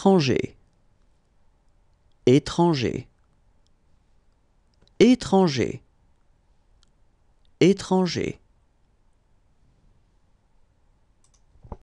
étranger étranger étranger étranger